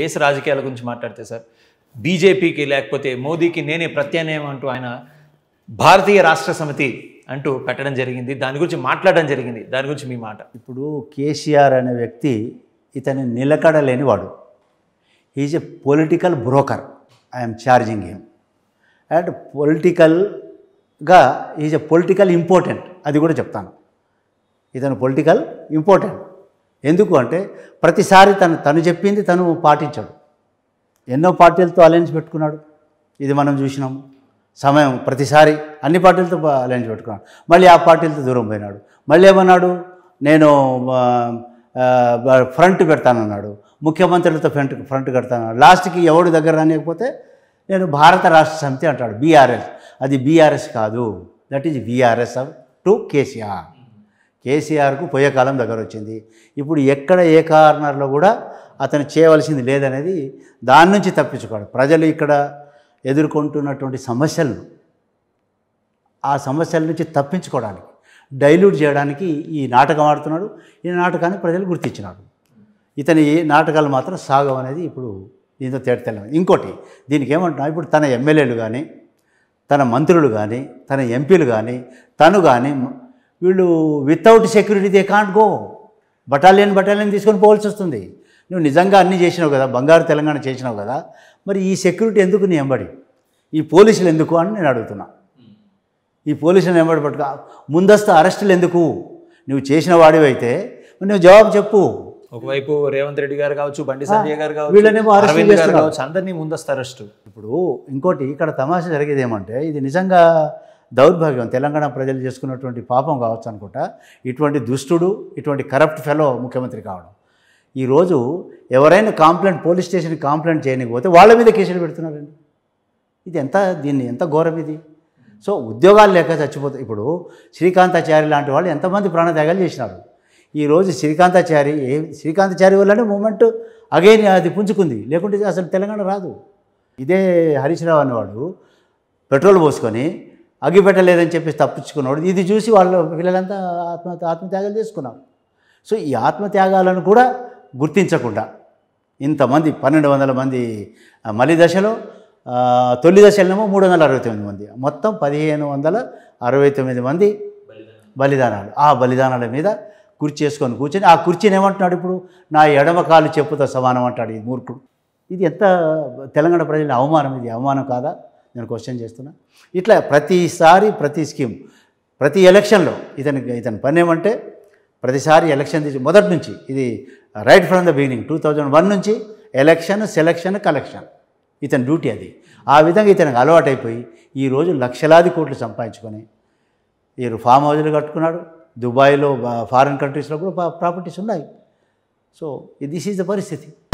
దేశ రాజకీయాల గురించి మాట్లాడితే సార్ బీజేపీకి లేకపోతే మోదీకి నేనే ప్రత్యామ్నాయం అంటూ ఆయన భారతీయ రాష్ట్ర సమితి అంటూ పెట్టడం జరిగింది దాని గురించి మాట్లాడడం జరిగింది దాని గురించి మీ మాట ఇప్పుడు కేసీఆర్ అనే వ్యక్తి ఇతని నిలకడలేని వాడు is a political broker I'm charging him and పొలిటికల్గా ఈజ్ ఎ పొలిటికల్ ఇంపార్టెంట్ అది కూడా చెప్తాను ఇతను పొలిటికల్ ఇంపార్టెంట్ ఎందుకు అంటే ప్రతిసారి తను తను చెప్పింది తను పాటించాడు ఎన్నో పార్టీలతో అలయన్స్ పెట్టుకున్నాడు ఇది మనం చూసినాము సమయం ప్రతిసారి అన్ని పార్టీలతో అలయన్స్ పెట్టుకున్నాడు మళ్ళీ ఆ పార్టీలతో దూరం పోయినాడు మళ్ళీ ఏమన్నాడు నేను ఫ్రంట్ పెడతానన్నాడు ముఖ్యమంత్రులతో ఫ్రంట్ ఫ్రంట్ కడతాను లాస్ట్కి ఎవడు దగ్గర రానియకపోతే నేను భారత రాష్ట్ర సమితి అంటాడు బీఆర్ఎస్ అది బీఆర్ఎస్ కాదు that is BRS to KCR కేసీఆర్కు పోయే కాలం దగ్గర వచ్చింది ఇప్పుడు ఎక్కడ ఏ కార్నర్లో కూడా అతను చేయవలసింది లేదనేది దాని నుంచి తప్పించుకోవాలి ప్రజలు ఇక్కడ ఎదుర్కొంటున్నటువంటి సమస్యలను ఆ సమస్యల నుంచి తప్పించుకోవడానికి డైల్యూట్ చేయడానికి ఈ నాటకం ఆడుతున్నాడు ఈ నాటకాన్ని ప్రజలు గుర్తించినాడు ఇతని నాటకాలు మాత్రం సాగం అనేది ఇప్పుడు దీంతో తేడతలేము ఇంకోటి దీనికి ఏమంటున్నా ఇప్పుడు తన ఎమ్మెల్యేలు కానీ తన మంత్రులు కానీ తన ఎంపీలు కానీ తను కానీ వీళ్ళు without security they can't go battalion battalion తీసుకొని పోవాల్సి వస్తుంది నువ్వు నిజంగా అన్నీ చేసినావు కదా బంగారు తెలంగాణ చేసినావు కదా మరి ఈ సెక్యూరిటీ ఎందుకు నీ ఎంబడి ఈ పోలీసులు ఎందుకు అని నేను అడుగుతున్నా ఈ పోలీసులను ఎంబడి పట్టుక ముందస్తు అరెస్టులు ఎందుకు నువ్వు చేసిన వాడివైతే నువ్వు జవాబు చెప్పు ఒకవైపు రేవంత్ రెడ్డి గారు కావచ్చు బండి సంజయ్ గారు కావచ్చు అందరినీ ముందస్తు అరెస్ట్ ఇప్పుడు ఇంకోటి ఇక్కడ తమాషా జరిగేది ఏమంటే ఇది నిజంగా దౌర్భాగ్యం తెలంగాణ ప్రజలు చేసుకున్నటువంటి పాపం కావచ్చు అనుకుంటా ఇటువంటి దుష్టుడు ఇటువంటి కరప్ట్ ఫెలో ముఖ్యమంత్రి కావడం ఈరోజు ఎవరైనా కాంప్లైంట్ పోలీస్ స్టేషన్కి కాంప్లైంట్ చేయకపోతే వాళ్ళ మీద కేసులు పెడుతున్నారండి ఇది ఎంత దీన్ని ఎంత ఘోరం ఇది సో ఉద్యోగాలు లేక చచ్చిపోతాయి ఇప్పుడు శ్రీకాంతాచారి లాంటి వాళ్ళు ఎంతమంది ప్రాణత్యాగాలు చేసినారు ఈరోజు శ్రీకాంతాచారి ఏ శ్రీకాంతాచారి వల్లనే మూమెంట్ అగైన్ అది పుంజుకుంది లేకుంటే అసలు తెలంగాణ రాదు ఇదే హరీశ్రావు అనేవాడు పెట్రోల్ పోసుకొని అగ్గిపెట్టలేదని చెప్పేసి తప్పించుకున్నాడు ఇది చూసి వాళ్ళు పిల్లలంతా ఆత్మ ఆత్మత్యాగాలు చేసుకున్నాం సో ఈ ఆత్మత్యాగాలను కూడా గుర్తించకుండా ఇంతమంది పన్నెండు వందల మంది మలి దశలో తొలి దశలనేమో మూడు వందల అరవై తొమ్మిది మంది మొత్తం పదిహేను వందల అరవై తొమ్మిది మంది బలిదానాలు ఆ బలిదానాల మీద కుర్చీ చేసుకొని కూర్చొని ఆ కుర్చీని ఏమంటున్నాడు ఇప్పుడు నా ఎడమ కాలు చెప్పుతో సమానం అంటాడు ఈ మూర్ఖుడు ఇది ఎంత తెలంగాణ ప్రజల అవమానం ఇది అవమానం కాదా నేను క్వశ్చన్ చేస్తున్నా ఇట్లా ప్రతిసారి ప్రతి స్కీమ్ ప్రతి ఎలక్షన్లో ఇతని ఇతని పని ఏమంటే ప్రతిసారి ఎలక్షన్ తీసి మొదటి నుంచి ఇది right from the beginning two thousand one నుంచి ఎలక్షన్ సెలక్షన్ కలెక్షన్ ఇతని డ్యూటీ అది ఆ విధంగా ఇతనికి అలవాటైపోయి ఈరోజు లక్షలాది కోట్లు సంపాదించుకొని వీరు ఫామ్ హౌజులు కట్టుకున్నాడు దుబాయ్లో ఫారిన్ కంట్రీస్లో కూడా ప్రాపర్టీస్ ఉన్నాయి సో దిస్ ఈజ్ ద పరిస్థితి